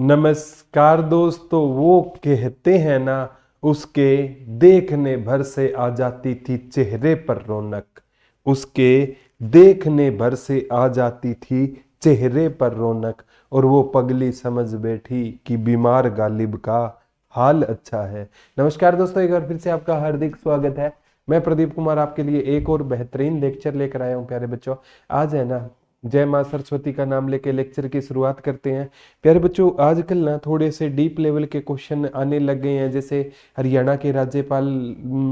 नमस्कार दोस्तों वो कहते हैं ना उसके देखने भर से आ जाती थी चेहरे पर रौनक उसके देखने भर से आ जाती थी चेहरे पर रौनक और वो पगली समझ बैठी कि बीमार गालिब का हाल अच्छा है नमस्कार दोस्तों एक बार फिर से आपका हार्दिक स्वागत है मैं प्रदीप कुमार आपके लिए एक और बेहतरीन लेक्चर लेकर आया हूँ प्यारे बच्चों आज है ना जय माँ सरस्वती का नाम लेके लेक्चर की शुरुआत करते हैं प्यारे बच्चों आजकल ना थोड़े से डीप लेवल के क्वेश्चन आने लग गए हैं जैसे हरियाणा के राज्यपाल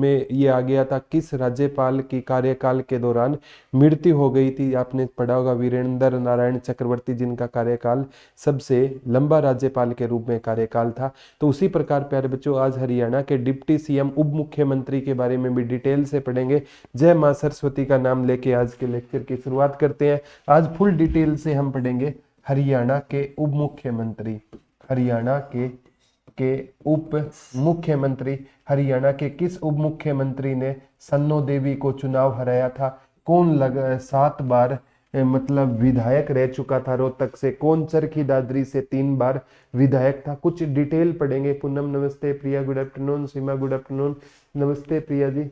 में ये आ गया था किस राज्यपाल की कार्यकाल के दौरान मृत्यु हो गई थी आपने पढ़ा होगा वीरेंद्र नारायण चक्रवर्ती जिनका कार्यकाल सबसे लंबा राज्यपाल के रूप में कार्यकाल था तो उसी प्रकार प्यारे बच्चों आज हरियाणा के डिप्टी सी उप मुख्यमंत्री के बारे में भी डिटेल से पढ़ेंगे जय माँ सरस्वती का नाम लेके आज के लेक्चर की शुरुआत करते हैं आज आज फुल डिटेल से हम पढ़ेंगे हरियाणा के उप मुख्यमंत्री हरियाणा के के उप मुख्यमंत्री हरियाणा के किस उप मुख्यमंत्री ने सन्नो देवी को चुनाव हराया था कौन लग सात बार मतलब विधायक रह चुका था रोहतक से कौन चरखी दादरी से तीन बार विधायक था कुछ डिटेल पढ़ेंगे पूनम नमस्ते Priya good afternoon Seema good afternoon नमस्ते प्रिया जी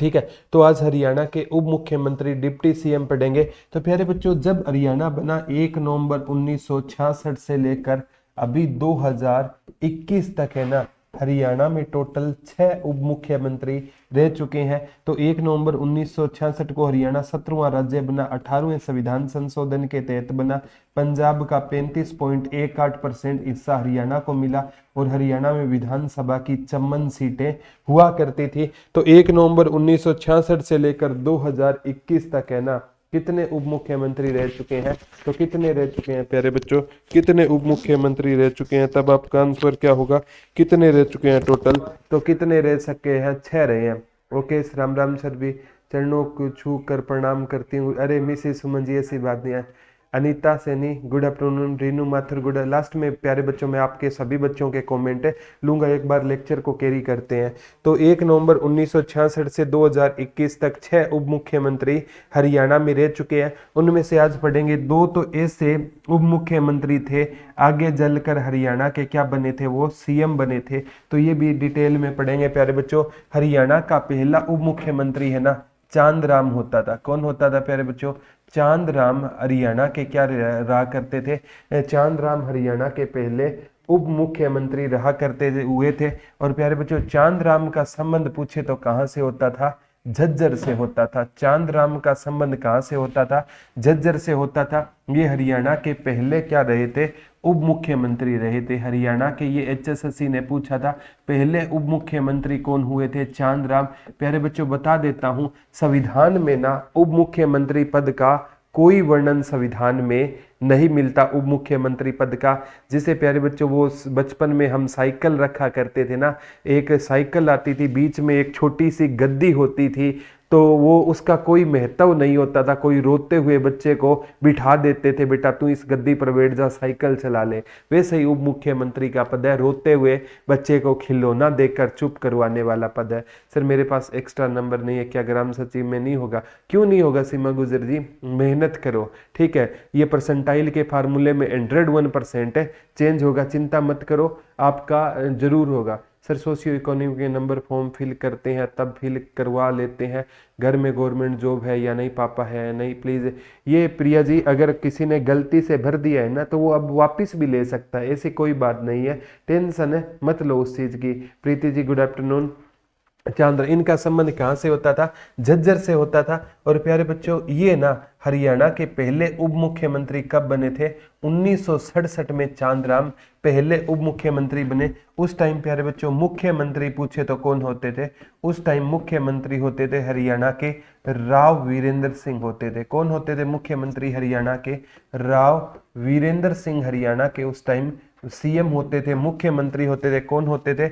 ठीक है तो आज हरियाणा के उप मुख्यमंत्री डिप्टी सीएम पढ़ेंगे तो प्यारे बच्चों जब हरियाणा बना एक नवंबर 1966 से लेकर अभी 2021 तक है ना हरियाणा में टोटल छह उप मुख्यमंत्री रह चुके हैं तो एक नवंबर उन्नीस को हरियाणा सत्रहवा राज्य बना अठारहवें संविधान संशोधन के तहत बना पंजाब का पैंतीस पॉइंट एक आठ परसेंट हिस्सा हरियाणा को मिला और हरियाणा में विधानसभा की चम्बन सीटें हुआ करती थी तो एक नवंबर उन्नीस से लेकर 2021 तक है ना कितने उप मुख्यमंत्री रह चुके हैं तो कितने रह चुके हैं प्यारे बच्चों कितने उप मुख्यमंत्री रह चुके हैं तब आपका आंसर क्या होगा कितने रह चुके हैं टोटल तो कितने रह सके हैं छह रहे हैं ओके राम राम सर भी चरणों को छू कर प्रणाम करती हूँ अरे मिसेस सुमन जी ऐसी बात नहीं है Anita Saini good afternoon Rinu Mathur good last में प्यारे बच्चों में आपके सभी बच्चों के कमेंट है लूंगा एक बार लेक्चर को कैरी करते हैं तो एक नवंबर 1966 से 2021 तक छह उप मुख्यमंत्री हरियाणा में रह चुके हैं उनमें से आज पढ़ेंगे दो तो ऐसे उप मुख्यमंत्री थे आगे जलकर हरियाणा के क्या बने थे वो सीएम बने थे तो ये भी डिटेल में पढ़ेंगे प्यारे बच्चों हरियाणा का पहला उप मुख्यमंत्री है ना चांद राम होता था कौन होता था प्यारे बच्चों चांद राम हरियाणा के क्या रहा करते थे चांद राम हरियाणा के पहले उप मुख्यमंत्री रहा करते हुए थे और प्यारे बच्चों चांद राम का संबंध पूछे तो कहाँ से होता था झज्जर से होता था चांद राम का संबंध कहाँ से होता था झज्जर से होता था ये हरियाणा के पहले क्या रहे थे उप मुख्यमंत्री रहे थे हरियाणा के ये एचएसएससी ने पूछा था पहले उप मुख्यमंत्री कौन हुए थे चांद राम प्यारे बच्चों बता देता हूँ संविधान में ना उप मुख्यमंत्री पद का कोई वर्णन संविधान में नहीं मिलता उप मुख्यमंत्री पद का जिसे प्यारे बच्चों वो बचपन में हम साइकिल रखा करते थे ना एक साइकिल आती थी बीच में एक छोटी सी गद्दी होती थी तो वो उसका कोई महत्व नहीं होता था कोई रोते हुए बच्चे को बिठा देते थे बेटा तू इस गद्दी पर बैठ जा साइकिल चला ले वैसे ही उप मुख्यमंत्री का पद है रोते हुए बच्चे को खिलौना देकर चुप करवाने वाला पद है सर मेरे पास एक्स्ट्रा नंबर नहीं है क्या ग्राम सचिव में नहीं होगा क्यों नहीं होगा सीमा गुजर जी मेहनत करो ठीक है ये परसेंटाइल के फार्मूले में हंड्रेड वन परसेंट है चेंज होगा चिंता मत करो आपका जरूर होगा सर सोशियो इकोनॉमी के नंबर फॉर्म फिल करते हैं तब फिल करवा लेते हैं घर में गवर्नमेंट जॉब है या नहीं पापा है नहीं प्लीज़ ये प्रिया जी अगर किसी ने गलती से भर दिया है ना तो वो अब वापस भी ले सकता है ऐसी कोई बात नहीं है टेंशन है मत लो उस चीज़ की प्रीति जी गुड आफ्टरनून चांद्र इनका संबंध कहाँ से होता था झज्जर से होता था और प्यारे बच्चों ये ना हरियाणा के पहले उप मुख्यमंत्री कब बने थे उन्नीस में चांद्राम पहले उप मुख्यमंत्री बने उस टाइम प्यारे बच्चों मुख्यमंत्री पूछे तो कौन होते थे उस टाइम मुख्यमंत्री होते थे हरियाणा के राव वीरेंद्र सिंह होते थे कौन होते थे मुख्यमंत्री हरियाणा के राव वीरेंद्र सिंह हरियाणा के उस टाइम सीएम होते थे मुख्यमंत्री होते थे कौन होते थे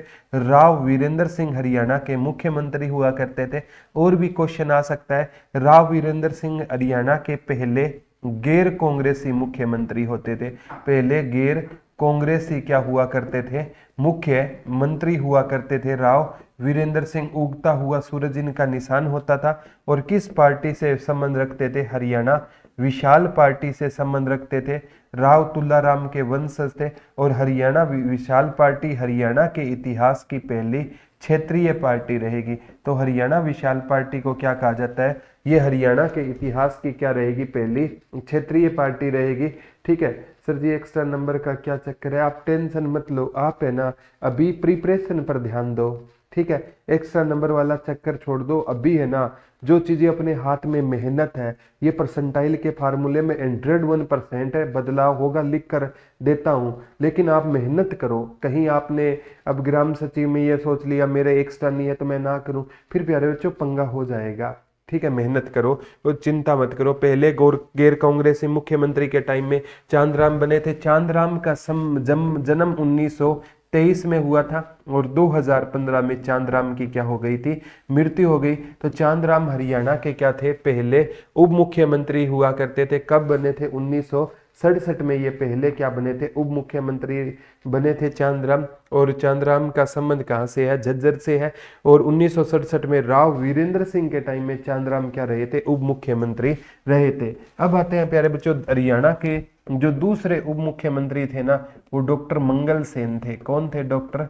राव वीरेंद्र सिंह हरियाणा के मुख्यमंत्री हुआ करते थे और भी क्वेश्चन आ सकता है राव वीरेंद्र सिंह हरियाणा के पहले गैर कांग्रेसी मुख्यमंत्री होते थे पहले गैर कांग्रेसी क्या हुआ करते थे मुख्य मंत्री हुआ करते थे राव वीरेंद्र सिंह उगता हुआ सूरज इनका निशान होता था और किस पार्टी से संबंध रखते थे हरियाणा विशाल पार्टी से संबंध रखते थे राव तुल्लाराम के वंशज थे और हरियाणा विशाल पार्टी हरियाणा के इतिहास की पहली क्षेत्रीय पार्टी रहेगी तो हरियाणा विशाल पार्टी को क्या कहा जाता है ये हरियाणा के इतिहास की क्या रहेगी पहली क्षेत्रीय पार्टी रहेगी ठीक है सर जी एक्स्ट्रा नंबर का क्या चक्कर है आप टेंशन मत लो आप है ना अभी प्रिपरेशन पर ध्यान दो ठीक है एक्स्ट्रा नंबर वाला चक्कर छोड़ दो अभी है ना जो चीज़ें अपने हाथ में मेहनत है ये परसेंटाइल के फार्मूले में हंड्रेड वन परसेंट है बदलाव होगा लिख कर देता हूँ लेकिन आप मेहनत करो कहीं आपने अब ग्राम सचिव में ये सोच लिया मेरे एक्स्ट्रा नहीं है तो मैं ना करूँ फिर प्यारे बच्चों पंगा हो जाएगा ठीक है मेहनत करो और चिंता मत करो पहले गौर गैर कांग्रेसी मुख्यमंत्री के टाइम में चांद राम बने थे चांद राम का सम जन्म उन्नीस तेईस में हुआ था और 2015 में चांदराम की क्या हो गई थी मृत्यु हो गई तो चांदराम हरियाणा के क्या थे पहले उप मुख्यमंत्री हुआ करते थे कब बने थे उन्नीस सड़सठ में ये पहले क्या बने थे उप मुख्यमंत्री बने थे चांदराम और चांदराम का संबंध कहाँ से है झज्जर से है और उन्नीस में राव वीरेंद्र सिंह के टाइम में चांदराम क्या रहे थे उप मुख्यमंत्री रहे थे अब आते हैं प्यारे बच्चों हरियाणा के जो दूसरे उप मुख्यमंत्री थे ना वो डॉक्टर मंगल सेन थे कौन थे डॉक्टर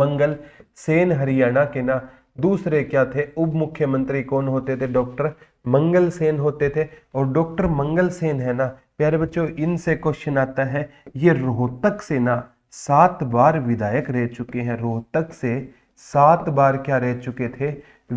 मंगल सेन हरियाणा के ना दूसरे क्या थे उप मुख्यमंत्री कौन होते थे डॉक्टर मंगल सेन होते थे और डॉक्टर मंगल सेन है ना प्यारे बच्चों इनसे क्वेश्चन आता है ये रोहतक से ना सात बार विधायक रह चुके हैं रोहतक से सात बार क्या रह चुके थे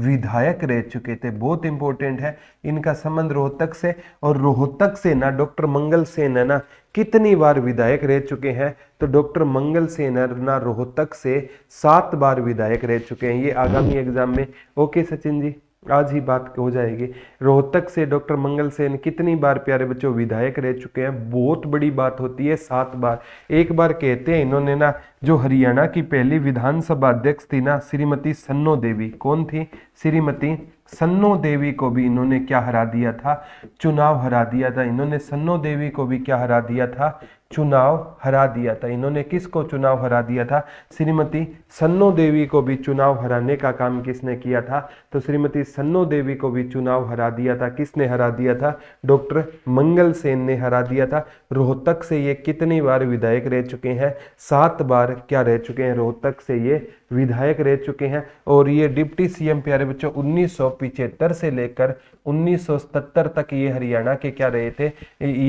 विधायक रह चुके थे बहुत इंपॉर्टेंट है इनका संबंध रोहतक से और रोहतक से ना डॉक्टर मंगल सेन है ना कितनी बार विधायक रह चुके हैं तो डॉक्टर मंगल सेन ना रोहतक से सात बार विधायक रह चुके हैं ये आगामी एग्जाम में ओके सचिन जी आज ही बात हो जाएगी रोहतक से डॉक्टर मंगल सेन कितनी बार प्यारे बच्चों विधायक रह चुके हैं बहुत बड़ी बात होती है सात बार एक बार कहते हैं इन्होंने ना जो हरियाणा की पहली विधानसभा अध्यक्ष थी ना श्रीमती सन्नो देवी कौन थी श्रीमती सन्नो देवी को भी इन्होंने क्या हरा दिया था चुनाव हरा दिया था इन्होंने सन्नो देवी को भी क्या हरा दिया था चुनाव हरा दिया था इन्होंने किसको चुनाव हरा दिया था श्रीमती सन्नो देवी को भी चुनाव हराने का काम किसने किया था तो श्रीमती सन्नो देवी को भी चुनाव हरा दिया था किसने हरा दिया था डॉक्टर मंगल सेन ने हरा दिया था रोहतक से ये कितनी बार विधायक रह चुके हैं सात बार क्या रह चुके हैं रोहतक से ये विधायक रह चुके हैं और ये डिप्टी सी प्यारे बच्चों उन्नीस पिछहत्तर से लेकर 1977 तक ये हरियाणा के क्या रहे थे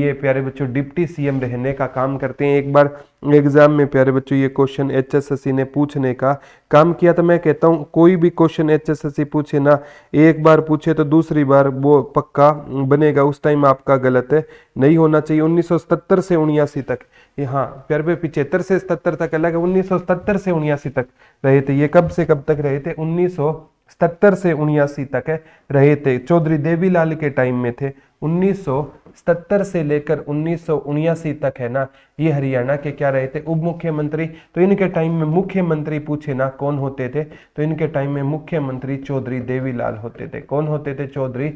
ये प्यारे बच्चों डिप्टी सीएम रहने का काम करते हैं एक बार एग्जाम में प्यारे बच्चों ये क्वेश्चन एचएसएससी ने पूछने का काम किया तो मैं कहता हूँ कोई भी क्वेश्चन एचएसएससी पूछे ना एक बार पूछे तो दूसरी बार वो पक्का बनेगा उस टाइम आपका गलत है नहीं होना चाहिए उन्नीस से उन्यासी तक हाँ प्यारे भाई पिछहत्तर से सतर तक अलग है उन्नीस से उन्यासी तक रहे थे ये कब से कब तक रहे थे उन्नीस सतर से उन्यासी तक है रहे थे चौधरी देवीलाल के टाइम में थे 1977 से लेकर उन्नीस तक है ना ये हरियाणा के क्या रहे थे उप मुख्यमंत्री तो इनके टाइम में मुख्यमंत्री पूछे ना कौन होते थे तो इनके टाइम में मुख्यमंत्री चौधरी देवीलाल होते थे कौन होते थे चौधरी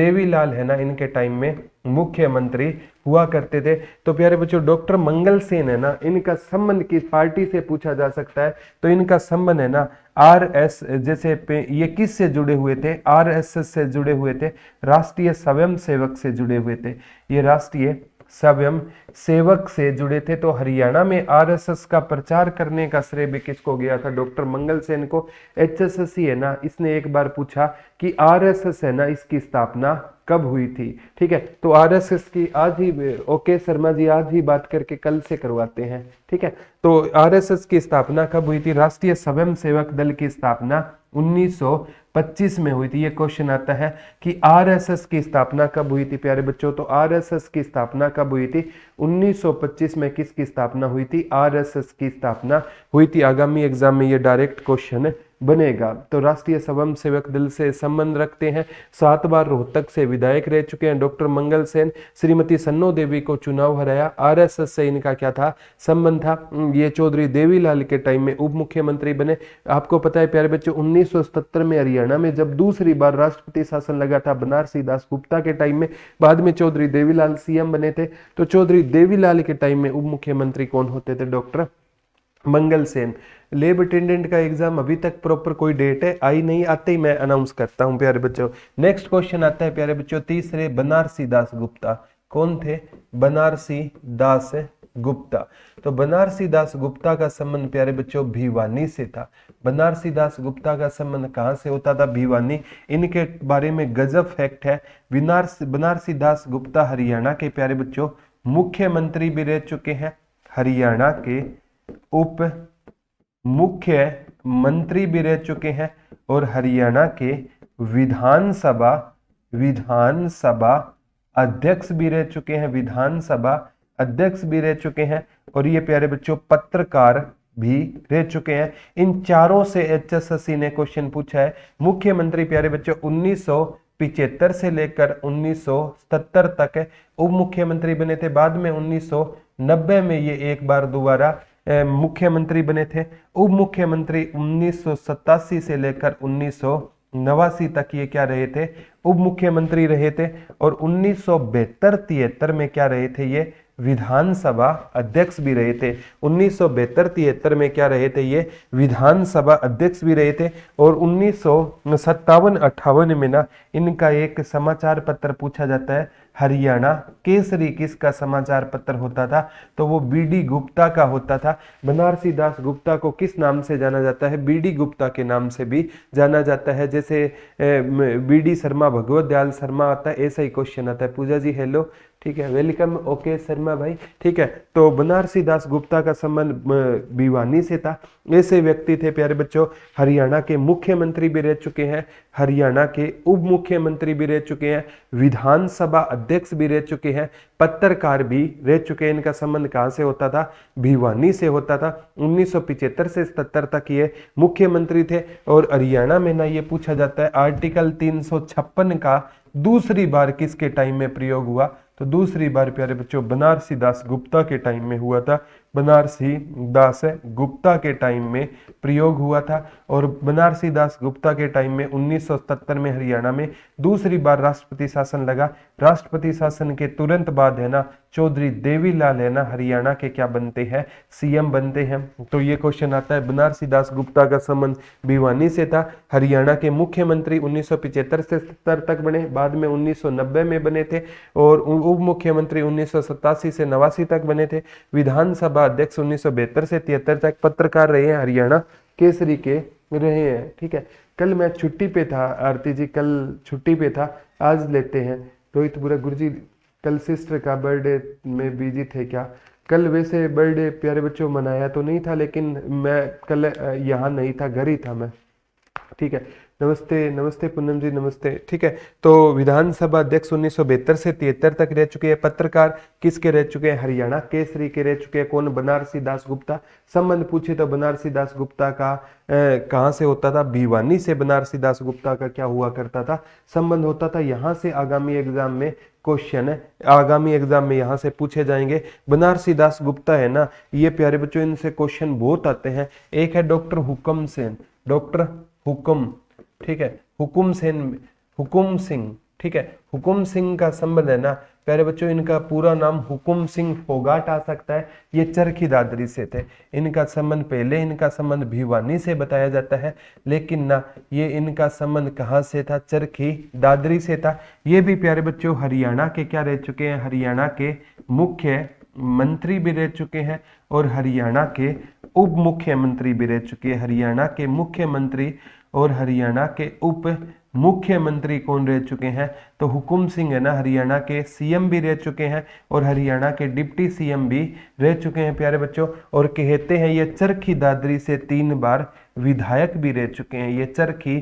देवीलाल है ना इनके टाइम में मुख्यमंत्री हुआ करते थे तो प्यारे बच्चों डॉक्टर मंगल सेन है ना इनका संबंध किस पार्टी से पूछा जा सकता है तो इनका संबंध है ना आर एस जैसे ये किस से जुड़े हुए थे आर एस एस से जुड़े हुए थे राष्ट्रीय स्वयं सेवक से जुड़े हुए थे ये राष्ट्रीय स्वयं सेवक से जुड़े थे तो हरियाणा में आरएसएस का प्रचार करने का श्रेय भी किसको गया था डॉक्टर मंगल सेन को एच है ना इसने एक बार पूछा कि आरएसएस है ना इसकी स्थापना कब हुई थी ठीक है तो आरएसएस की आज ही ओके शर्मा जी आज ही बात करके कल से करवाते हैं ठीक है तो आरएसएस की स्थापना कब हुई थी राष्ट्रीय स्वयंसेवक दल की स्थापना 25 में हुई थी ये क्वेश्चन आता है कि आरएसएस की स्थापना कब हुई थी प्यारे बच्चों तो आरएसएस की स्थापना कब हुई थी 1925 में किसकी स्थापना हुई थी आरएसएस की स्थापना हुई थी आगामी एग्जाम में ये डायरेक्ट क्वेश्चन बनेगा तो राष्ट्रीय स्वयं सेवक दल से संबंध रखते हैं सात बार रोहतक से विधायक रह चुके हैं डॉक्टर मंगल सेन श्रीमती सन्नो देवी को चुनाव हराया आरएसएस से इनका क्या था संबंध था ये चौधरी देवीलाल के टाइम में उप मुख्यमंत्री बने आपको पता है प्यारे बच्चों 1977 में हरियाणा में जब दूसरी बार राष्ट्रपति शासन लगा था बनारसी दास गुप्ता के टाइम में बाद में चौधरी देवीलाल सीएम बने थे तो चौधरी देवीलाल के टाइम में उप मुख्यमंत्री कौन होते थे doctor Mangal Sen lab attendant का एग्जाम अभी तक प्रॉपर कोई डेट है आई नहीं आते ही मैं अनाउंस करता हूं प्यारे बच्चों नेक्स्ट क्वेश्चन आता है प्यारे बच्चों तीसरे बनारसी दास गुप्ता कौन थे बनारसी दास गुप्ता तो बनारसी दास गुप्ता का संबंध प्यारे बच्चों भिवानी से था बनारसी दास गुप्ता का संबंध कहाँ से होता था भिवानी इनके बारे में गजब फैक्ट है बनारसी दास गुप्ता हरियाणा के प्यारे बच्चों मुख्यमंत्री भी रह चुके हैं हरियाणा के उप मुख्य मंत्री भी रह चुके हैं और हरियाणा के विधानसभा विधानसभा अध्यक्ष भी रह चुके हैं विधानसभा अध्यक्ष भी रह चुके हैं और ये प्यारे बच्चों पत्रकार भी रह चुके हैं इन चारों से एच ने क्वेश्चन पूछा है मुख्यमंत्री प्यारे बच्चों उन्नीस पिचहत्तर से लेकर 1977 तक उप मुख्यमंत्री बने थे बाद में 1990 में ये एक बार दोबारा मुख्यमंत्री बने थे उप मुख्यमंत्री उन्नीस से लेकर उन्नीस नवासी तक ये क्या रहे थे उप मुख्यमंत्री रहे थे और उन्नीस सौ तिहत्तर में क्या रहे थे ये विधानसभा अध्यक्ष भी रहे थे उन्नीस सौ तिहत्तर में क्या रहे थे ये विधानसभा अध्यक्ष भी रहे थे और उन्नीस सौ सत्तावन अट्ठावन में ना इनका एक समाचार पत्र पूछा जाता है हरियाणा केसरी किसका समाचार पत्र होता था तो वो बीडी गुप्ता का होता था बनारसी दास गुप्ता को किस नाम से जाना जाता है बीडी गुप्ता के नाम से भी जाना जाता है जैसे बीडी शर्मा भगवत दयाल शर्मा आता है ऐसा ही क्वेश्चन आता है पूजा जी हेलो ठीक है वेलकम ओके शर्मा भाई ठीक है तो बनारसी दास गुप्ता का संबंध भिवानी से था ऐसे व्यक्ति थे प्यारे बच्चों हरियाणा के मुख्यमंत्री भी रह चुके हैं हरियाणा के उप मुख्यमंत्री भी रह चुके हैं विधानसभा अध्यक्ष भी रह चुके हैं पत्रकार भी रह चुके हैं इनका संबंध कहाँ से होता था भिवानी से होता था उन्नीस से सतर तक ये मुख्यमंत्री थे और हरियाणा में ना ये पूछा जाता है आर्टिकल तीन का दूसरी बार किसके टाइम में प्रयोग हुआ तो दूसरी बार प्यारे बच्चों बनारसी दास गुप्ता के टाइम में हुआ था बनारसी दास गुप्ता के टाइम में प्रयोग हुआ था और बनारसी दास गुप्ता के टाइम में 1977 में हरियाणा में दूसरी बार राष्ट्रपति शासन लगा राष्ट्रपति शासन के तुरंत बाद है ना चौधरी देवीलाल है ना हरियाणा के क्या बनते हैं सीएम बनते हैं तो ये क्वेश्चन आता है बनारसी दास गुप्ता का संबंध भिवानी से था हरियाणा के मुख्यमंत्री 1975 से 70 तक बने बाद में 1990 में बने थे और उप मुख्यमंत्री उन्नीस से नवासी तक बने थे विधानसभा अध्यक्ष उन्नीस से तिहत्तर तक पत्रकार रहे हैं हरियाणा केसरी के रहे हैं ठीक है कल मैं छुट्टी पे था आरती जी कल छुट्टी पे था आज लेते हैं रोहित पूरा गुरु जी कल सिस्टर का बर्थडे में बिजी थे क्या कल वैसे बर्थडे प्यारे बच्चों मनाया तो नहीं था लेकिन मैं कल यहाँ नहीं था घर ही था मैं ठीक है नमस्ते नमस्ते पूनम जी नमस्ते ठीक है तो विधानसभा अध्यक्ष उन्नीस से तिहत्तर तक रह चुके हैं पत्रकार किसके रह चुके हैं हरियाणा केसरी के रह चुके हैं कौन बनारसी दास गुप्ता संबंध पूछे तो बनारसी दास गुप्ता का कहाँ से होता था भिवानी से बनारसी दास गुप्ता का क्या हुआ करता था संबंध होता था यहाँ से आगामी एग्जाम में क्वेश्चन है आगामी एग्जाम में यहाँ से पूछे जाएंगे बनारसी दास गुप्ता है ना ये प्यारे बच्चों इनसे क्वेश्चन बहुत आते हैं एक है डॉक्टर हुकम सेन डॉक्टर हुकम ठीक है हुकुम सेन हुकुम सिंह ठीक है हुकुम सिंह का संबंध है ना प्यारे बच्चों इनका पूरा नाम हुकुम सिंह फोगाट आ सकता है ये चरखी दादरी से थे इनका संबंध पहले इनका संबंध भिवानी से बताया जाता है लेकिन ना ये इनका संबंध कहाँ से था चरखी दादरी से था ये भी प्यारे बच्चों हरियाणा के क्या रह चुके हैं हरियाणा के मुख्य मंत्री भी रह चुके हैं और हरियाणा के उप मुख्यमंत्री भी रह चुके हैं हरियाणा के मुख्यमंत्री और हरियाणा के उप मुख्यमंत्री कौन रह चुके हैं तो हुकुम सिंह है ना हरियाणा के सीएम भी रह चुके हैं और हरियाणा के डिप्टी सीएम भी रह चुके हैं प्यारे बच्चों और कहते हैं ये चरखी दादरी से तीन बार विधायक भी रह चुके हैं ये चरखी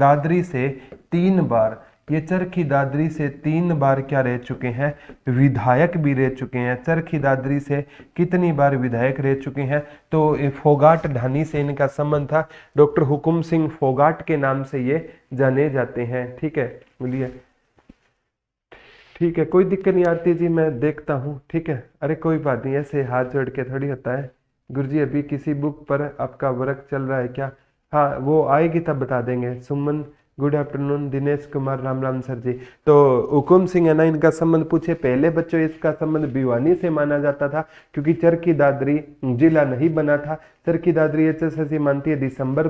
दादरी से तीन बार ये चरखी दादरी से तीन बार क्या रह चुके हैं विधायक भी रह चुके हैं चरखी दादरी से कितनी बार विधायक रह चुके हैं तो फोगाट ढानी से इनका संबंध था डॉक्टर हुकुम सिंह फोगाट के नाम से ये जाने जाते हैं ठीक है बोलिए ठीक है कोई दिक्कत नहीं आती जी मैं देखता हूँ ठीक है अरे कोई बात नहीं ऐसे हाथ जोड़ के थोड़ी होता है गुरु जी अभी किसी बुक पर आपका वर्क चल रहा है क्या हाँ वो आएगी तब बता देंगे सुमन गुड आफ्टरनून दिनेश कुमार राम राम सर जी तो हुकुम सिंह है ना इनका संबंध पूछे पहले बच्चों इसका संबंध भिवानी से माना जाता था क्योंकि चर की दादरी जिला नहीं बना था चर की दादरी एच एस एस मानती है दिसंबर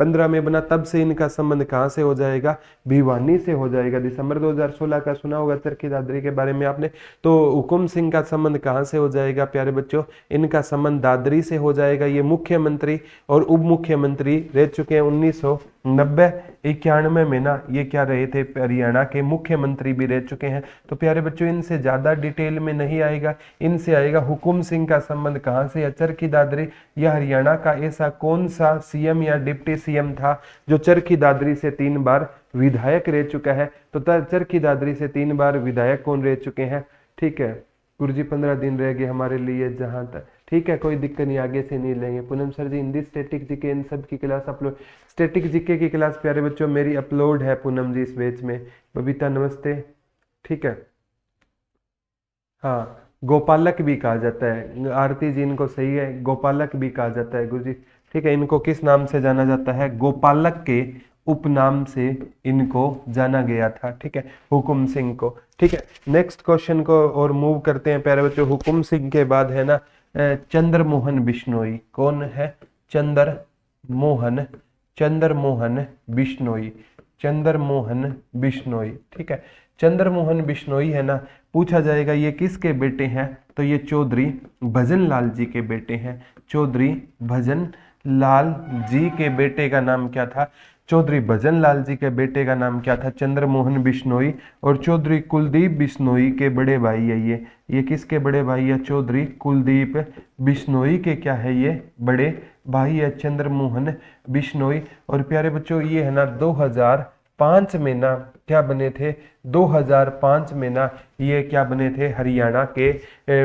पंद्रह में बना तब से इनका संबंध कहाँ से हो जाएगा भिवानी से हो जाएगा दिसंबर 2016 का सुना होगा चरखी दादरी के बारे में आपने तो हुकुम सिंह का संबंध कहाँ से हो जाएगा प्यारे बच्चों इनका संबंध दादरी से हो जाएगा ये मुख्यमंत्री और उप मुख्यमंत्री रह चुके हैं उन्नीस नब्बे इक्यानवे में ना ये क्या रहे थे हरियाणा के मुख्यमंत्री भी रह चुके हैं तो प्यारे बच्चों इनसे ज़्यादा डिटेल में नहीं आएगा इनसे आएगा हुकुम सिंह का संबंध कहाँ से अचर की दादरी या हरियाणा का ऐसा कौन सा सीएम या डिप्टी सीएम था जो चरखी दादरी से तीन बार विधायक रह चुका है तो चरखी दादरी से तीन बार विधायक कौन रह चुके हैं ठीक है गुरुजी पंद्रह दिन रह गए हमारे लिए जहां तक ठीक है कोई दिक्कत नहीं आगे से नहीं लेंगे Poonam sir ji Hindi static GK इन सब की क्लास अपलोड स्टेटिक जीके की क्लास प्यारे बच्चों मेरी अपलोड है पूनम जी इस बेच में बबीता नमस्ते ठीक है हाँ गोपालक भी कहा जाता है आरती जी इनको सही है गोपालक भी कहा जाता है गुरु ठीक है इनको किस नाम से जाना जाता है गोपालक के उपनाम से इनको जाना गया था ठीक है हुकुम सिंह को ठीक है नेक्स्ट क्वेश्चन को और मूव करते हैं प्यारे बच्चों हुकुम सिंह के बाद है ना चंद्रमोहन बिश्नोई कौन है चंद्र मोहन चंद्रमोहन बिश्नोई चंद्र मोहन बिश्नोई ठीक है चंद्रमोहन बिश्नोई है ना पूछा जाएगा ये किसके बेटे हैं तो ये चौधरी भजन लाल जी के बेटे हैं चौधरी भजन लाल जी के बेटे का नाम क्या था चौधरी भजन लाल जी के बेटे का नाम क्या था चंद्रमोहन बिश्नोई और चौधरी कुलदीप बिश्नोई के बड़े भाई है ये ये किसके बड़े भाई है चौधरी कुलदीप बिश्नोई के क्या है ये बड़े भाई है चंद्रमोहन बिश्नोई और प्यारे बच्चों ये है ना दो हजार पाँच में ना क्या बने थे 2005 में ना ये क्या बने थे हरियाणा के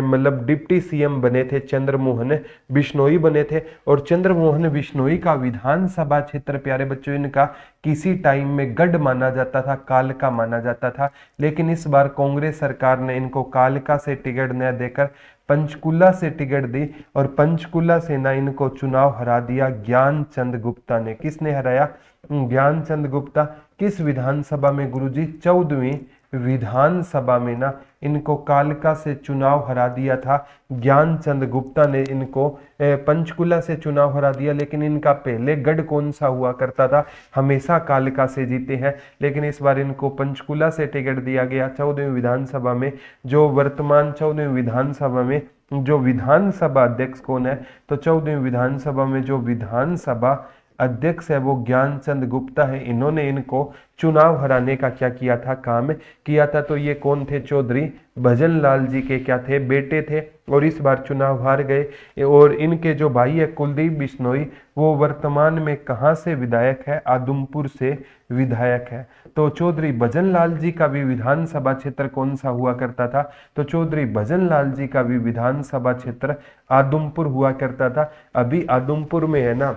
मतलब डिप्टी सीएम बने थे चंद्रमोहन बिश्नोई बने थे और चंद्रमोहन बिश्नोई का विधानसभा क्षेत्र प्यारे बच्चों इनका किसी टाइम में गढ़ माना जाता था कालका माना जाता था लेकिन इस बार कांग्रेस सरकार ने इनको कालका से टिकट न देकर पंचकुला से टिकट दी और पंचकुला से ना इनको चुनाव हरा दिया ज्ञान चंद गुप्ता ने किसने हराया ज्ञान चंद गुप्ता किस विधानसभा में गुरुजी चौदहवीं विधानसभा में ना इनको कालका से चुनाव हरा दिया था ज्ञानचंद गुप्ता ने इनको पंचकुला से चुनाव हरा दिया लेकिन इनका पहले गढ़ कौन सा हुआ करता था हमेशा कालका से जीते हैं लेकिन इस बार इनको पंचकुला से टिकट दिया गया चौदहवीं विधानसभा में जो वर्तमान चौदहवीं विधानसभा में जो विधानसभा अध्यक्ष कौन है तो चौदहवीं विधानसभा में जो विधानसभा अध्यक्ष है वो ज्ञान चंद गुप्ता है इन्होंने इनको चुनाव हराने का क्या किया था काम किया था तो ये कौन थे चौधरी भजन लाल जी के क्या थे बेटे थे और इस बार चुनाव हार गए और इनके जो भाई है कुलदीप बिश्नोई वो वर्तमान में कहाँ से विधायक है आदमपुर से विधायक है तो चौधरी भजन लाल जी का भी विधानसभा क्षेत्र कौन सा हुआ करता था तो चौधरी भजन लाल जी का भी विधानसभा क्षेत्र आदमपुर हुआ करता था अभी आदमपुर में है ना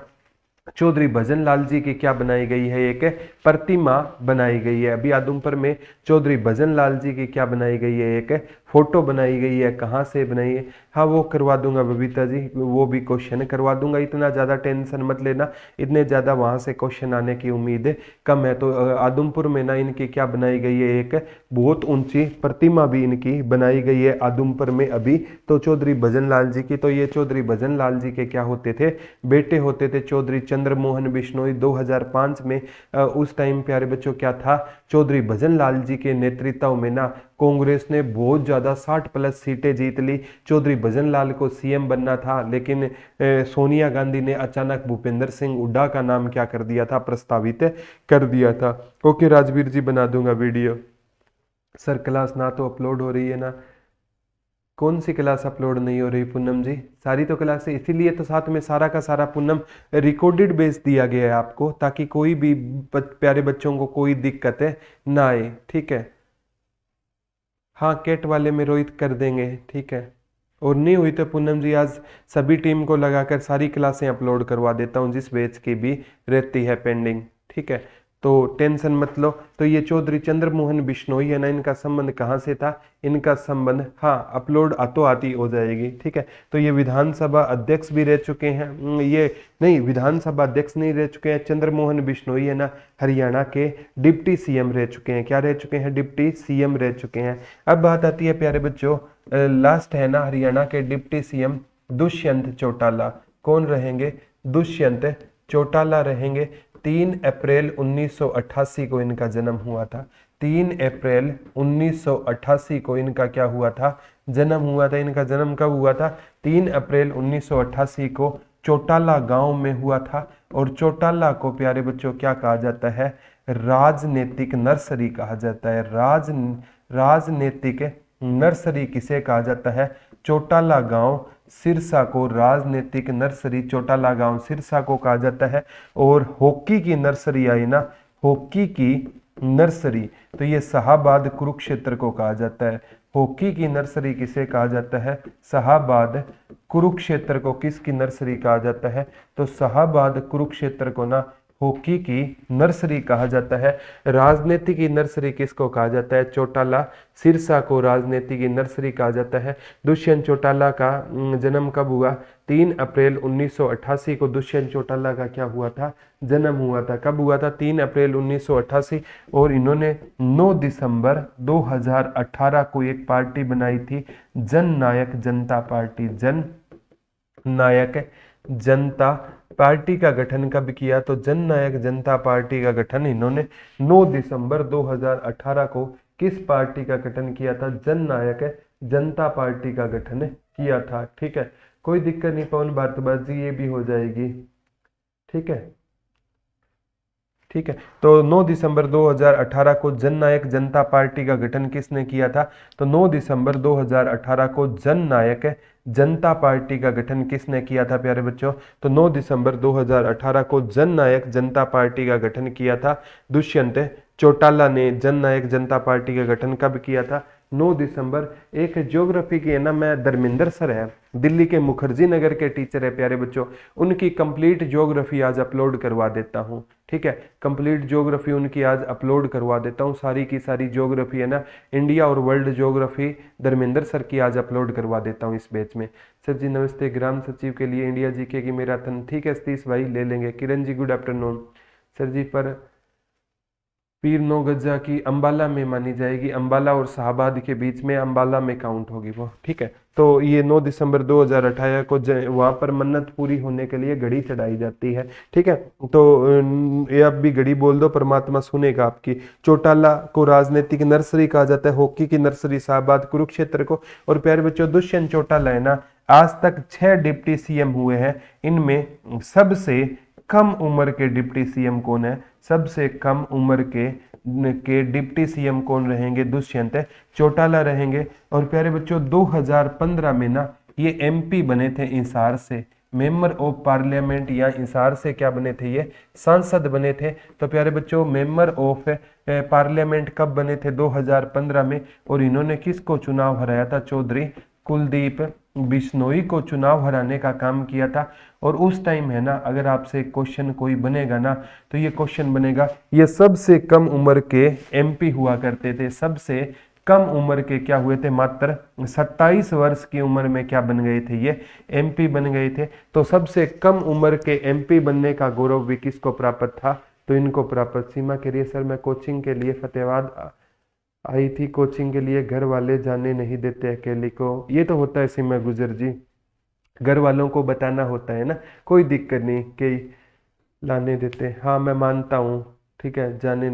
चौधरी भजन लाल जी की क्या बनाई गई है एक प्रतिमा बनाई गई है अभी आदमपुर में चौधरी भजन लाल जी की क्या बनाई गई है एक फोटो बनाई गई है कहाँ से बनाई है हाँ वो करवा दूंगा बबीता जी वो भी क्वेश्चन करवा दूंगा इतना ज़्यादा टेंशन मत लेना इतने ज़्यादा वहाँ से क्वेश्चन आने की उम्मीद कम है तो आदमपुर में ना इनकी क्या बनाई गई है एक बहुत ऊंची प्रतिमा भी इनकी बनाई गई है आदमपुर में अभी तो चौधरी भजन लाल जी की तो ये चौधरी भजन लाल जी के क्या होते थे बेटे होते थे चौधरी चंद्रमोहन बिश्नोई दो में उस टाइम प्यारे बच्चों क्या था चौधरी भजन लाल जी के नेतृत्व में ना कांग्रेस ने बहुत ज़्यादा 60 प्लस सीटें जीत ली चौधरी भजन लाल को सीएम बनना था लेकिन ए, सोनिया गांधी ने अचानक भूपेंद्र सिंह हुड्डा का नाम क्या कर दिया था प्रस्तावित कर दिया था ओके राजवीर जी बना दूंगा वीडियो सर क्लास ना तो अपलोड हो रही है ना कौन सी क्लास अपलोड नहीं हो रही पूनम जी सारी तो क्लास है इसीलिए तो साथ में सारा का सारा पूनम रिकॉर्डेड बेस दिया गया है आपको ताकि कोई भी प्यारे बच्चों को कोई दिक्कतें ना आए ठीक है हाँ कैट वाले में रोहित कर देंगे ठीक है और नहीं हुई तो पूनम जी आज सभी टीम को लगाकर सारी क्लासें अपलोड करवा देता हूँ जिस बेच की भी रहती है पेंडिंग ठीक है तो टेंशन मत लो तो ये चौधरी चंद्रमोहन बिश्नोई है ना इनका संबंध कहाँ से था इनका संबंध हाँ अपलोड आतो आती हो जाएगी ठीक है तो ये विधानसभा अध्यक्ष भी रह चुके हैं हम्म, ये नहीं विधानसभा अध्यक्ष नहीं रह चुके हैं चंद्रमोहन बिश्नोई है ना हरियाणा के डिप्टी सीएम रह चुके हैं क्या रह चुके हैं डिप्टी सी रह चुके हैं अब बात आती है प्यारे बच्चों लास्ट है ना हरियाणा के डिप्टी सी दुष्यंत चौटाला कौन रहेंगे दुष्यंत चौटाला रहेंगे तीन अप्रैल 1988 को इनका जन्म हुआ था तीन अप्रैल 1988 को इनका क्या हुआ था जन्म हुआ था इनका जन्म कब हुआ था तीन अप्रैल 1988 को चौटाला गांव में हुआ था और चौटाला को प्यारे बच्चों क्या कहा जाता है राजनीतिक नर्सरी कहा जाता है राज राजनीतिक नर्सरी किसे कहा जाता है चौटाला गांव सिरसा को राजनीतिक नर्सरी चोटाला गांव सिरसा को कहा जाता है और हॉकी की नर्सरी आई ना हॉकी की नर्सरी तो ये शाहबाद कुरुक्षेत्र को कहा जाता है हॉकी की नर्सरी किसे कहा जाता है शाहबाद कुरुक्षेत्र को किसकी नर्सरी कहा जाता है तो शाहबाद कुरुक्षेत्र को ना हॉकी की नर्सरी कहा जाता है राजनीति की नर्सरी किसको कहा जाता है चौटाला सिरसा को राजनीति की नर्सरी कहा जाता है दुष्यंत चौटाला का जन्म कब हुआ तीन अप्रैल 1988 को दुष्यंत चौटाला का क्या हुआ था जन्म हुआ था कब हुआ था तीन अप्रैल 1988 और इन्होंने 9 दिसंबर 2018 को एक पार्टी बनाई थी जन नायक जनता पार्टी जन नायक जनता पार्टी का गठन कब किया तो जननायक जनता पार्टी का गठन इन्होंने 9 दिसंबर 2018 को किस पार्टी का गठन किया था जननायक जनता पार्टी का गठन किया था ठीक है कोई दिक्कत नहीं पवन भारतबाजी ये भी हो जाएगी ठीक है ठीक है तो 9 दिसंबर 2018 को जन नायक जनता पार्टी का गठन किसने किया था तो 9 दिसंबर 2018 को जन नायक जनता पार्टी का गठन किसने किया था प्यारे बच्चों तो 9 दिसंबर 2018 को जन नायक जनता पार्टी का गठन किया था दुष्यंत चौटाला ने जन नायक जनता पार्टी का गठन कब किया था 9 दिसंबर एक है ज्योग्राफी की है ना मैं धर्मिंदर सर है दिल्ली के मुखर्जी नगर के टीचर है प्यारे बच्चों उनकी कंप्लीट ज्योग्राफी आज अपलोड करवा देता हूँ ठीक है कंप्लीट ज्योग्राफी उनकी आज अपलोड करवा देता हूँ सारी की सारी ज्योग्राफी है ना इंडिया और वर्ल्ड ज्योग्राफी धर्मिंदर सर की आज अपलोड करवा देता हूँ इस बैच में सर जी नमस्ते ग्राम सचिव के लिए इंडिया जी के मेरा थन ठीक है सतीश भाई ले लेंगे Kiran ji good afternoon sir ji पर पीर नौ गजा की अम्बाला में मानी जाएगी अम्बाला और शाहबाद के बीच में अम्बाला में काउंट होगी वो ठीक है तो ये 9 दिसंबर 2018 को वहाँ पर मन्नत पूरी होने के लिए घड़ी चढ़ाई जाती है ठीक है तो ये अब भी घड़ी बोल दो परमात्मा सुनेगा आपकी चौटाला को राजनीतिक नर्सरी कहा जाता है हॉकी की नर्सरी शाहबाद कुरुक्षेत्र को और प्यारे बच्चों दुष्यंत चौटाला है ना आज तक छः डिप्टी सीएम हुए हैं इनमें सबसे कम उम्र के डिप्टी सीएम कौन है सबसे कम उम्र के के डिप्टी सीएम कौन रहेंगे दुष्यंत चौटाला रहेंगे और प्यारे बच्चों 2015 में ना ये एमपी बने थे इंसार से मेंबर ऑफ पार्लियामेंट या इंसार से क्या बने थे ये सांसद बने थे तो प्यारे बच्चों मेंबर ऑफ पार्लियामेंट कब बने थे 2015 में और इन्होंने किसको चुनाव हराया था चौधरी कुलदीप बिश्नोई को चुनाव हराने का काम किया था और उस टाइम है ना अगर आपसे क्वेश्चन कोई बनेगा ना तो ये क्वेश्चन बनेगा ये सबसे कम उम्र के एमपी हुआ करते थे सबसे कम उम्र के क्या हुए थे मात्र 27 वर्ष की उम्र में क्या बन गए थे ये एमपी बन गए थे तो सबसे कम उम्र के एमपी बनने का गौरव भी किसको प्राप्त था तो इनको प्राप्त सीमा के लिए सर मैं कोचिंग के लिए फतेहबाद आई थी कोचिंग के लिए घर वाले जाने नहीं देते अकेले को ये तो होता है सीमा गुजर जी घर वालों को बताना होता है ना कोई दिक्कत नहीं कई लाने देते हाँ मैं मानता हूँ ठीक है जाने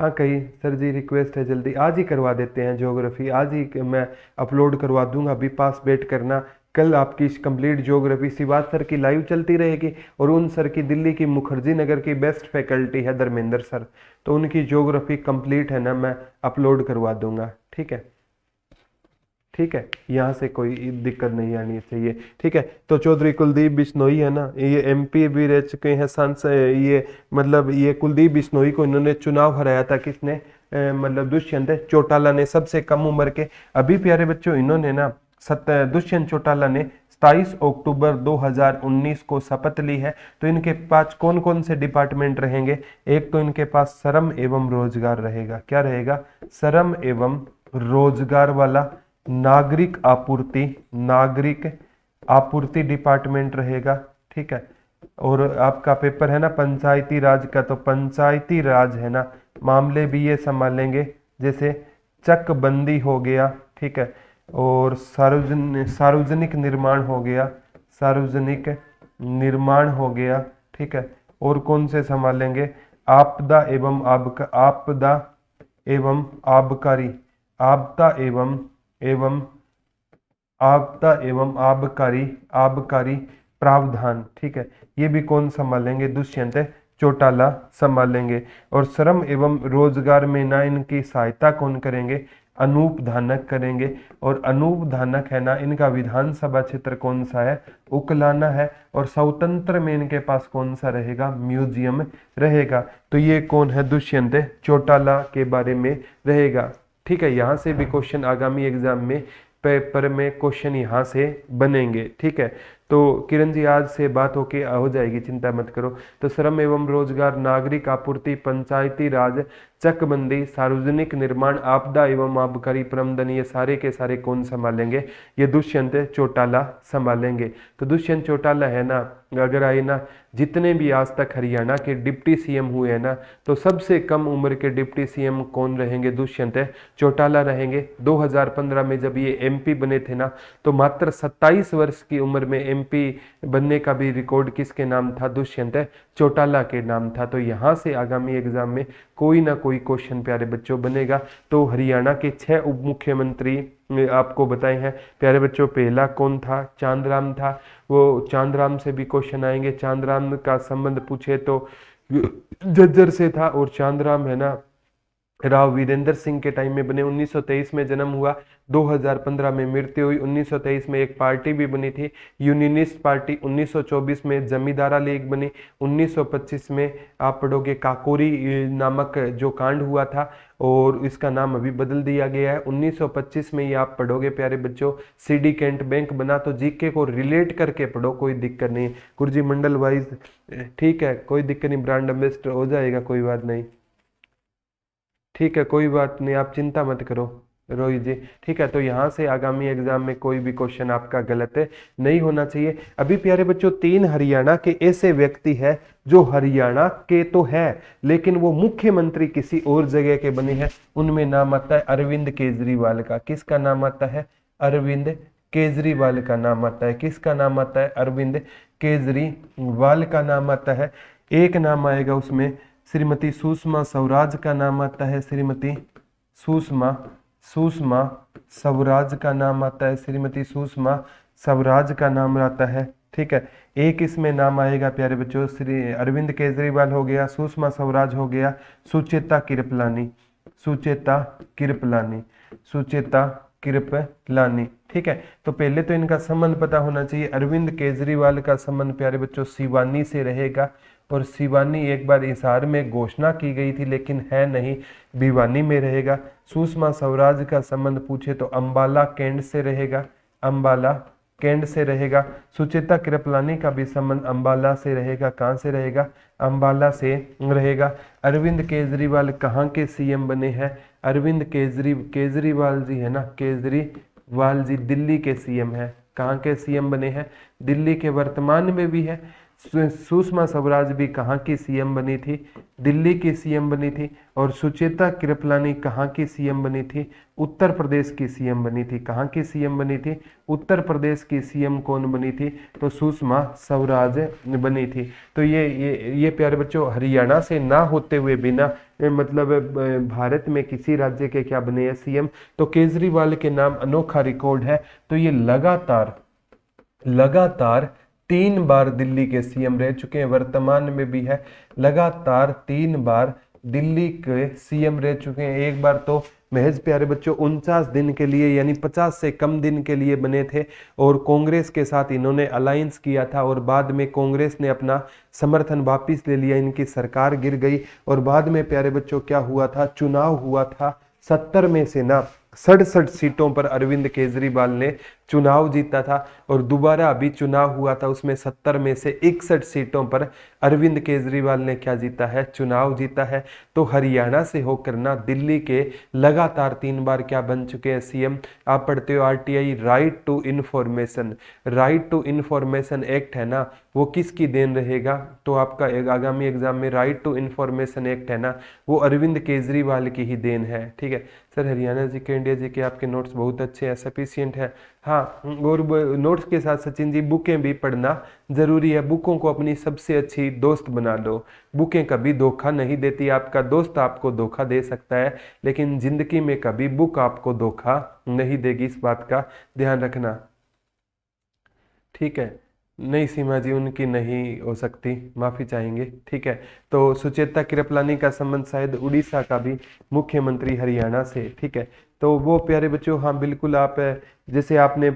हाँ कही सर जी रिक्वेस्ट है जल्दी आज ही करवा देते हैं ज्योग्राफ़ी आज ही मैं अपलोड करवा दूंगा अभी पास वेट करना कल आपकी कंप्लीट ज्योग्राफी सिवाज सर की लाइव चलती रहेगी और उन सर की दिल्ली की मुखर्जी नगर की बेस्ट फैकल्टी है धर्मेंद्र सर तो उनकी ज्योग्राफी कंप्लीट है ना मैं अपलोड करवा दूंगा ठीक है ठीक है यहाँ से कोई दिक्कत नहीं आनी चाहिए ठीक है तो चौधरी कुलदीप बिश्नोई है ना ये एमपी भी रह चुके हैं सांसद ये मतलब ये कुलदीप बिश्नोई को इन्होंने चुनाव हराया था किसने मतलब दुष्यंत चौटाला ने सबसे कम उम्र के अभी प्यारे बच्चों इन्होंने ना दुष्यंत चौटाला ने 27 अक्टूबर 2019 को शपथ ली है तो इनके पास कौन कौन से डिपार्टमेंट रहेंगे एक तो इनके पास श्रम एवं रोजगार रहेगा क्या रहेगा श्रम एवं रोजगार वाला नागरिक आपूर्ति नागरिक आपूर्ति डिपार्टमेंट रहेगा ठीक है और आपका पेपर है ना पंचायती राज का तो पंचायती राज है ना मामले भी ये संभालेंगे जैसे चकबंदी हो गया ठीक है और सार्वजन सार्वजनिक निर्माण हो गया सार्वजनिक निर्माण हो गया ठीक है और कौन से संभालेंगे आपदा एवं आबका आपदा एवं आबकारी आपदा एवं एवं आपदा एवं आबकारी आबकारी प्रावधान ठीक है ये भी कौन संभालेंगे दुष्यंत चौटाला संभालेंगे और श्रम एवं रोजगार में ना इनकी सहायता कौन करेंगे अनूप धानक करेंगे और अनूप धानक है ना इनका विधानसभा क्षेत्र कौन सा है उकलाना है और स्वतंत्र में इनके पास कौन सा रहेगा म्यूजियम रहेगा तो ये कौन है दुष्यंत चौटाला के बारे में रहेगा ठीक है यहाँ से भी क्वेश्चन आगामी एग्जाम में पेपर में क्वेश्चन यहाँ से बनेंगे ठीक है तो किरण जी आज से बात होके हो जाएगी चिंता मत करो तो श्रम एवं रोजगार नागरिक आपूर्ति पंचायती राज चकबंदी सार्वजनिक निर्माण आपदा एवं आबकारी प्रबंधन ये सारे के सारे कौन संभालेंगे ये दुष्यंत चौटाला संभालेंगे तो दुष्यंत चौटाला है ना अगर आए ना जितने भी आज तक हरियाणा के डिप्टी सीएम हुए हैं ना तो सबसे कम उम्र के डिप्टी सीएम कौन रहेंगे दुष्यंत चौटाला रहेंगे 2015 में जब ये एमपी बने थे ना तो मात्र 27 वर्ष की उम्र में एमपी बनने का भी रिकॉर्ड किसके नाम था दुष्यंत चौटाला के नाम था तो यहाँ से आगामी एग्जाम में कोई ना कोई कोई क्वेश्चन प्यारे बच्चों बनेगा तो हरियाणा के छह उप मुख्यमंत्री आपको बताए हैं प्यारे बच्चों पहला कौन था चांदराम था वो चांदराम से भी क्वेश्चन आएंगे चांदराम का संबंध पूछे तो जज्जर से था और चांदराम है ना राव वीरेंद्र सिंह के टाइम में बने 1923 में जन्म हुआ 2015 में मृत्यु हुई 1923 में एक पार्टी भी बनी थी यूनियनिस्ट पार्टी 1924 में जमींदारा लीग बनी 1925 में आप पढ़ोगे काकोरी नामक जो कांड हुआ था और इसका नाम अभी बदल दिया गया है 1925 में ये आप पढ़ोगे प्यारे बच्चों सी कैंट बैंक बना तो जीके को रिलेट करके पढ़ो कोई दिक्कत नहीं कुर्जी मंडल वाइज ठीक है कोई दिक्कत नहीं ब्रांड एम्बेसडर हो जाएगा कोई बात नहीं ठीक है कोई बात नहीं आप चिंता मत करो रोहित जी ठीक है तो यहाँ से आगामी एग्जाम में कोई भी क्वेश्चन आपका गलत है नहीं होना चाहिए अभी प्यारे बच्चों तीन हरियाणा के ऐसे व्यक्ति है जो हरियाणा के तो है लेकिन वो मुख्यमंत्री किसी और जगह के बने हैं उनमें नाम आता है अरविंद केजरीवाल का किसका नाम आता है अरविंद केजरीवाल का नाम आता है किसका नाम आता है अरविंद केजरीवाल का नाम आता है एक नाम आएगा उसमें श्रीमती सुषमा स्वराज का नाम आता है श्रीमती सुषमा सुषमा स्वराज का नाम आता है श्रीमती सुषमा स्वराज का नाम आता है ठीक है एक इसमें नाम आएगा प्यारे बच्चों श्री अरविंद केजरीवाल हो गया सुषमा स्वराज हो गया सुचेता किरपलानी सुचेता किरपलानी सुचेता लानी ठीक है तो पहले तो इनका संबंध पता होना चाहिए अरविंद केजरीवाल का संबंध प्यारे बच्चों शिवानी से रहेगा और शिवानी एक बार इशार में घोषणा की गई थी लेकिन है नहीं भिवानी में रहेगा सुषमा स्वराज का संबंध पूछे तो अम्बाला कैंड से रहेगा अम्बाला कैंड से रहेगा सुचेता कृपलानी का भी संबंध अम्बाला से रहेगा कहाँ से रहेगा अम्बाला से रहेगा अरविंद केजरीवाल कहाँ के सीएम बने हैं अरविंद केजरी केजरीवाल जी है ना केजरीवाल जी दिल्ली के सीएम है कहाँ के सीएम बने हैं दिल्ली के वर्तमान में भी है सुषमा स्वराज भी कहाँ की सीएम बनी थी दिल्ली की सीएम बनी थी और सुचेता कृपलानी कहाँ की सीएम बनी थी उत्तर प्रदेश की सीएम बनी थी कहाँ की सीएम बनी थी उत्तर प्रदेश की सीएम कौन बनी थी तो सुषमा स्वराज बनी थी तो ये ये ये प्यारे बच्चों हरियाणा से ना होते हुए बिना मतलब भारत में किसी राज्य के क्या बने हैं सीएम तो केजरीवाल के नाम अनोखा रिकॉर्ड है तो ये लगातार लगातार तीन बार दिल्ली के सीएम रह चुके हैं वर्तमान में भी है लगातार तीन बार दिल्ली के सीएम रह चुके हैं एक बार तो महज प्यारे बच्चों उनचास दिन के लिए यानी 50 से कम दिन के लिए बने थे और कांग्रेस के साथ इन्होंने अलायंस किया था और बाद में कांग्रेस ने अपना समर्थन वापस ले लिया इनकी सरकार गिर गई और बाद में प्यारे बच्चों क्या हुआ था चुनाव हुआ था सत्तर में से ना सड़सठ सीटों पर अरविंद केजरीवाल ने चुनाव जीता था और दोबारा अभी चुनाव हुआ था उसमें सत्तर में से इकसठ सीटों पर अरविंद केजरीवाल ने क्या जीता है चुनाव जीता है तो हरियाणा से होकर ना दिल्ली के लगातार तीन बार क्या बन चुके हैं सीएम आप पढ़ते हो RTI right to information right to information act है ना वो किसकी देन रहेगा तो आपका एक आगामी एग्जाम में राइट टू इन्फॉर्मेशन एक्ट है ना वो अरविंद केजरीवाल की ही देन है ठीक है सर हरियाणा जी के इंडिया जी के आपके नोट्स बहुत अच्छे हैं सफिशियंट है हाँ और नोट्स के साथ सचिन जी बुकें भी पढ़ना ज़रूरी है बुकों को अपनी सबसे अच्छी दोस्त बना लो बुकें कभी धोखा नहीं देती आपका दोस्त आपको धोखा दे सकता है लेकिन ज़िंदगी में कभी बुक आपको धोखा नहीं देगी इस बात का ध्यान रखना ठीक है नहीं सीमा जी उनकी नहीं हो सकती माफ़ी चाहेंगे ठीक है तो सुचेता किरपलानी का संबंध शायद उड़ीसा का भी मुख्यमंत्री हरियाणा से ठीक है तो वो प्यारे बच्चों हाँ बिल्कुल आप जैसे आपने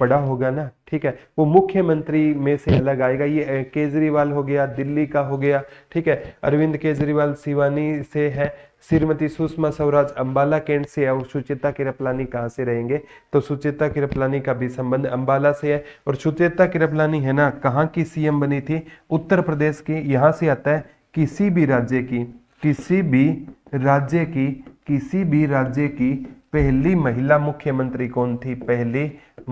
पढ़ा होगा ना ठीक है वो मुख्यमंत्री में से अलग आएगा ये केजरीवाल हो गया दिल्ली का हो गया ठीक है अरविंद केजरीवाल सिवानी से है श्रीमती सुषमा स्वराज अम्बाला कैंट से है और सुचेता किरपलानी कहाँ से रहेंगे तो सुचेता किरपलानी का भी संबंध अम्बाला से है और सुचेता किरपलानी है ना कहाँ की सीएम बनी थी उत्तर प्रदेश की यहाँ से आता है किसी भी राज्य की किसी भी राज्य की किसी भी राज्य की पहली महिला मुख्यमंत्री कौन थी पहली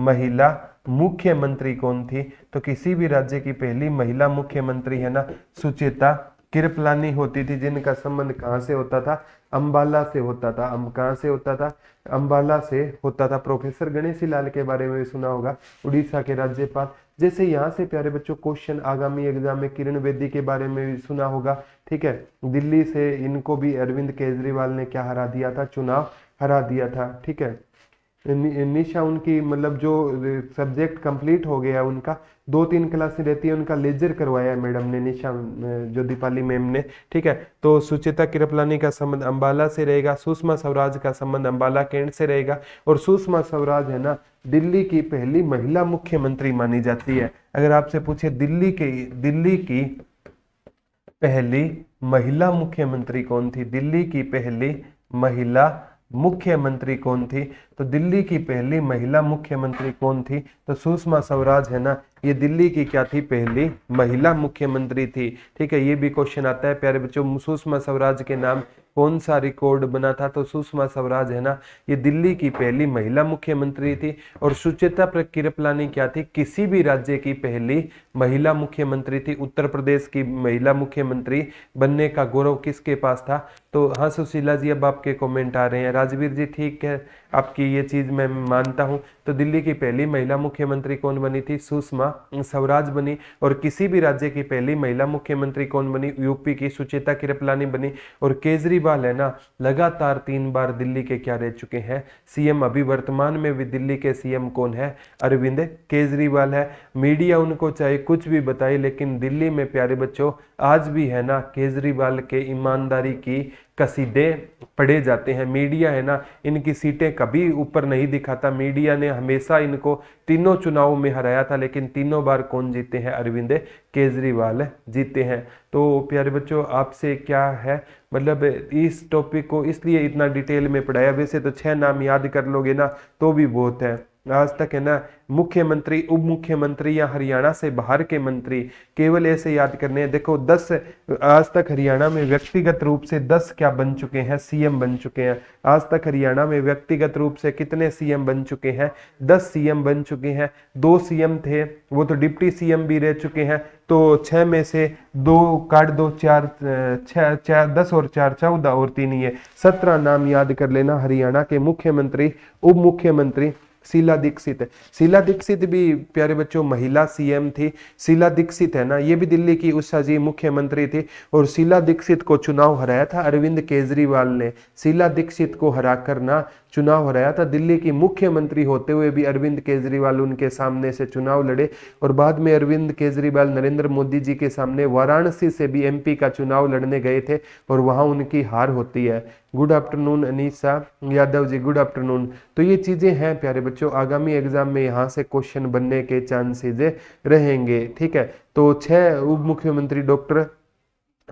महिला मुख्यमंत्री कौन थी तो किसी भी राज्य की पहली महिला मुख्यमंत्री है ना सुचेता किरपलानी होती थी जिनका संबंध कहाँ से होता था अम्बाला से होता था अम कहाँ से होता था अम्बाला से होता था प्रोफेसर गणेशी लाल के बारे में सुना होगा उड़ीसा के राज्यपाल जैसे यहाँ से प्यारे बच्चों क्वेश्चन आगामी एग्जाम में किरण बेदी के बारे में भी सुना होगा ठीक है दिल्ली से इनको भी अरविंद केजरीवाल ने क्या हरा दिया था चुनाव हरा दिया था ठीक है निशा उनकी मतलब जो सब्जेक्ट कंप्लीट हो गया उनका दो तीन क्लासें रहती है उनका लेजर करवाया मैडम ने निशा जो दीपाली मैम ने ठीक है तो सुचिता किरपलानी का संबंध अंबाला से रहेगा सुषमा स्वराज का संबंध अंबाला केंद्र से रहेगा और सुषमा स्वराज है ना दिल्ली की पहली महिला मुख्यमंत्री मानी जाती है अगर आपसे पूछे दिल्ली के दिल्ली की पहली महिला मुख्यमंत्री कौन थी दिल्ली की पहली महिला मुख्यमंत्री कौन थी तो दिल्ली की पहली महिला मुख्यमंत्री कौन थी तो सुषमा स्वराज है ना ये दिल्ली की क्या थी पहली महिला मुख्यमंत्री थी ठीक है ये भी क्वेश्चन आता है प्यारे बच्चों सुषमा स्वराज के नाम कौन सा रिकॉर्ड बना था तो सुषमा स्वराज है ना ये दिल्ली की पहली महिला मुख्यमंत्री थी और सुचेता कृपलानी क्या थी किसी भी राज्य की पहली महिला मुख्यमंत्री थी उत्तर प्रदेश की महिला मुख्यमंत्री बनने का गौरव किसके पास था तो हाँ सुशीला जी अब आपके कमेंट आ रहे हैं राजवीर जी ठीक है आपकी ये चीज़ मैं मानता हूँ तो दिल्ली की पहली महिला मुख्यमंत्री कौन बनी थी सुषमा स्वराज बनी और किसी भी राज्य की पहली महिला मुख्यमंत्री कौन बनी यूपी की सुचेता किरपलानी बनी और केजरीवाल है ना लगातार तीन बार दिल्ली के क्या रह चुके हैं सीएम अभी वर्तमान में भी दिल्ली के सीएम कौन है अरविंद केजरीवाल है मीडिया उनको चाहे कुछ भी बताए लेकिन दिल्ली में प्यारे बच्चों आज भी है ना केजरीवाल के ईमानदारी की कसीदे पढ़े जाते हैं मीडिया है ना इनकी सीटें कभी ऊपर नहीं दिखाता मीडिया ने हमेशा इनको तीनों चुनावों में हराया था लेकिन तीनों बार कौन जीते हैं अरविंद केजरीवाल जीते हैं तो प्यारे बच्चों आपसे क्या है मतलब इस टॉपिक को इसलिए इतना डिटेल में पढ़ाया वैसे तो छः नाम याद कर लोगे ना तो भी बहुत है आज तक है ना मुख्यमंत्री उप मुख्यमंत्री या हरियाणा से बाहर के मंत्री केवल ऐसे याद करने हैं देखो दस आज तक हरियाणा में व्यक्तिगत रूप से दस क्या बन चुके हैं सीएम बन चुके हैं आज तक हरियाणा में व्यक्तिगत रूप से कितने सीएम बन चुके हैं दस सीएम बन चुके हैं दो सीएम थे वो तो डिप्टी सीएम भी रह चुके हैं तो छः में से दो काट दो चार छः चार दस और चार चौदह और तीन ये सत्रह नाम याद कर लेना हरियाणा के मुख्यमंत्री उप मुख्यमंत्री शीला दीक्षित है शीला दीक्षित भी प्यारे बच्चों महिला सीएम थी शीला दीक्षित है ना ये भी दिल्ली की उषा जी मुख्यमंत्री थी और शीला दीक्षित को चुनाव हराया था अरविंद केजरीवाल ने शीला दीक्षित को हराकर ना चुनाव हराया था दिल्ली की मुख्यमंत्री होते हुए भी अरविंद केजरीवाल उनके सामने से चुनाव लड़े और बाद में अरविंद केजरीवाल नरेंद्र मोदी जी के सामने वाराणसी से भी एमपी का चुनाव लड़ने गए थे और वहां उनकी हार होती है good afternoon Anisa Yadav ji good afternoon तो ये चीज़ें हैं प्यारे बच्चों आगामी एग्जाम में यहाँ से क्वेश्चन बनने के चांसेज रहेंगे ठीक है तो छह उप मुख्यमंत्री डॉक्टर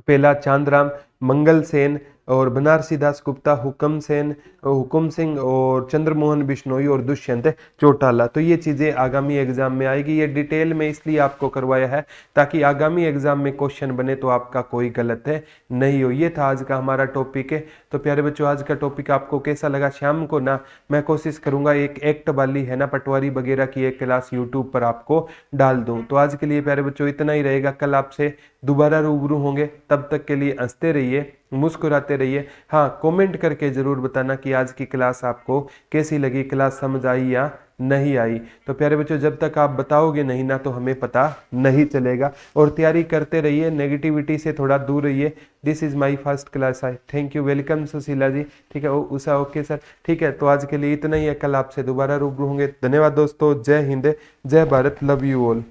पेला चांदराम मंगल सेन और बनारसी दास गुप्ता हुकम सेन हुकुम सिंह और चंद्रमोहन बिश्नोई और दुष्यंत चौटाला तो ये चीज़ें आगामी एग्जाम में आएगी ये डिटेल में इसलिए आपको करवाया है ताकि आगामी एग्जाम में क्वेश्चन बने तो आपका कोई गलत है नहीं हो ये था आज का हमारा टॉपिक है तो प्यारे बच्चों आज का टॉपिक आपको कैसा लगा शाम को ना मैं कोशिश करूंगा एक एक्ट वाली है ना पटवारी वगैरह की एक क्लास यूट्यूब पर आपको डाल दूँ तो आज के लिए प्यारे बच्चों इतना ही रहेगा कल आपसे दोबारा रूबरू होंगे तब तक के लिए हंसते रहिए मुस्कुराते रहिए हाँ कॉमेंट करके ज़रूर बताना कि आज की क्लास आपको कैसी लगी क्लास समझ आई या नहीं आई तो प्यारे बच्चों जब तक आप बताओगे नहीं ना तो हमें पता नहीं चलेगा और तैयारी करते रहिए नेगेटिविटी से थोड़ा दूर रहिए this is my first class I thank you welcome Sushila ji ठीक है उषा ओके सर ठीक है तो आज के लिए इतना ही है कल आपसे दोबारा रूबरू होंगे धन्यवाद दोस्तों जय हिंद जय भारत लव यू ऑल